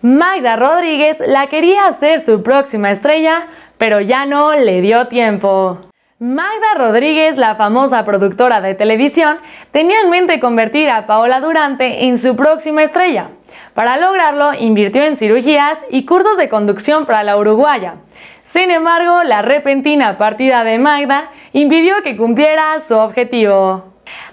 Magda Rodríguez la quería hacer su próxima estrella, pero ya no le dio tiempo. Magda Rodríguez, la famosa productora de televisión, tenía en mente convertir a Paola Durante en su próxima estrella. Para lograrlo, invirtió en cirugías y cursos de conducción para la uruguaya. Sin embargo, la repentina partida de Magda impidió que cumpliera su objetivo.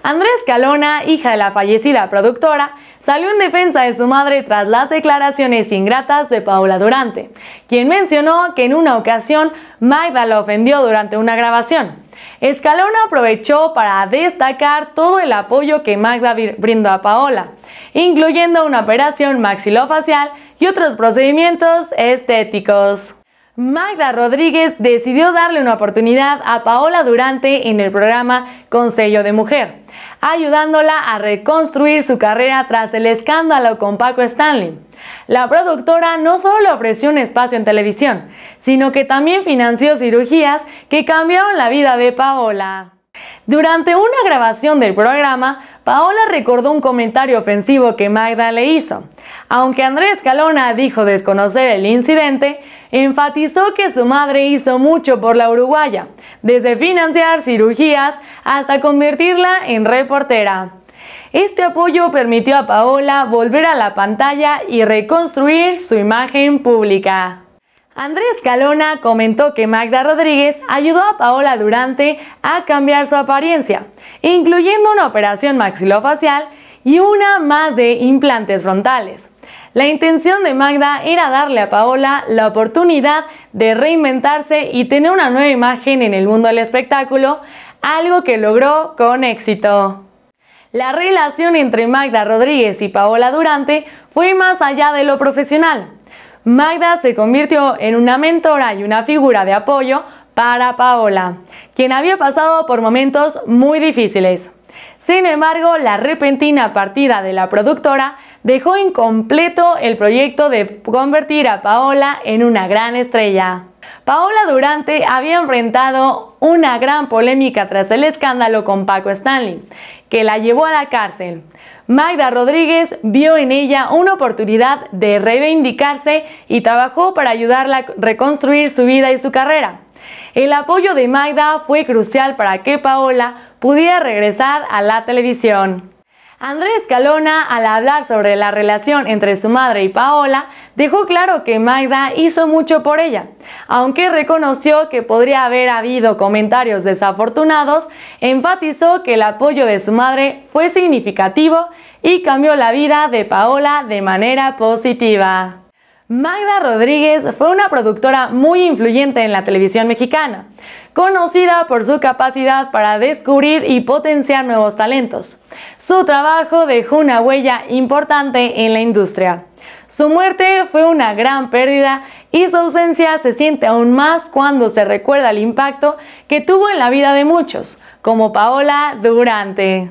Andrés Calona, hija de la fallecida productora, salió en defensa de su madre tras las declaraciones ingratas de Paola Durante, quien mencionó que en una ocasión Magda la ofendió durante una grabación. Escalona aprovechó para destacar todo el apoyo que Magda brindó a Paola, incluyendo una operación maxilofacial y otros procedimientos estéticos. Magda Rodríguez decidió darle una oportunidad a Paola Durante en el programa Consejo de Mujer, ayudándola a reconstruir su carrera tras el escándalo con Paco Stanley. La productora no solo le ofreció un espacio en televisión, sino que también financió cirugías que cambiaron la vida de Paola. Durante una grabación del programa, Paola recordó un comentario ofensivo que Magda le hizo. Aunque Andrés Calona dijo desconocer el incidente, enfatizó que su madre hizo mucho por la uruguaya, desde financiar cirugías hasta convertirla en reportera. Este apoyo permitió a Paola volver a la pantalla y reconstruir su imagen pública. Andrés Calona comentó que Magda Rodríguez ayudó a Paola Durante a cambiar su apariencia, incluyendo una operación maxilofacial y una más de implantes frontales. La intención de Magda era darle a Paola la oportunidad de reinventarse y tener una nueva imagen en el mundo del espectáculo, algo que logró con éxito. La relación entre Magda Rodríguez y Paola Durante fue más allá de lo profesional Magda se convirtió en una mentora y una figura de apoyo para Paola, quien había pasado por momentos muy difíciles. Sin embargo, la repentina partida de la productora dejó incompleto el proyecto de convertir a Paola en una gran estrella. Paola Durante había enfrentado una gran polémica tras el escándalo con Paco Stanley, que la llevó a la cárcel. Magda Rodríguez vio en ella una oportunidad de reivindicarse y trabajó para ayudarla a reconstruir su vida y su carrera. El apoyo de Magda fue crucial para que Paola pudiera regresar a la televisión. Andrés Calona, al hablar sobre la relación entre su madre y Paola, dejó claro que Magda hizo mucho por ella, aunque reconoció que podría haber habido comentarios desafortunados, enfatizó que el apoyo de su madre fue significativo y cambió la vida de Paola de manera positiva. Magda Rodríguez fue una productora muy influyente en la televisión mexicana, conocida por su capacidad para descubrir y potenciar nuevos talentos. Su trabajo dejó una huella importante en la industria. Su muerte fue una gran pérdida y su ausencia se siente aún más cuando se recuerda el impacto que tuvo en la vida de muchos, como Paola Durante.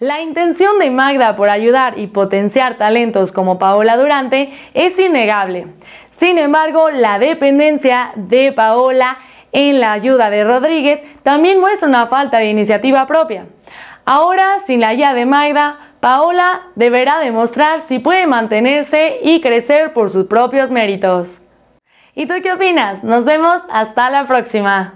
La intención de Magda por ayudar y potenciar talentos como Paola Durante es innegable. Sin embargo, la dependencia de Paola en la ayuda de Rodríguez también muestra una falta de iniciativa propia. Ahora, sin la guía de Magda, Paola deberá demostrar si puede mantenerse y crecer por sus propios méritos. ¿Y tú qué opinas? Nos vemos hasta la próxima.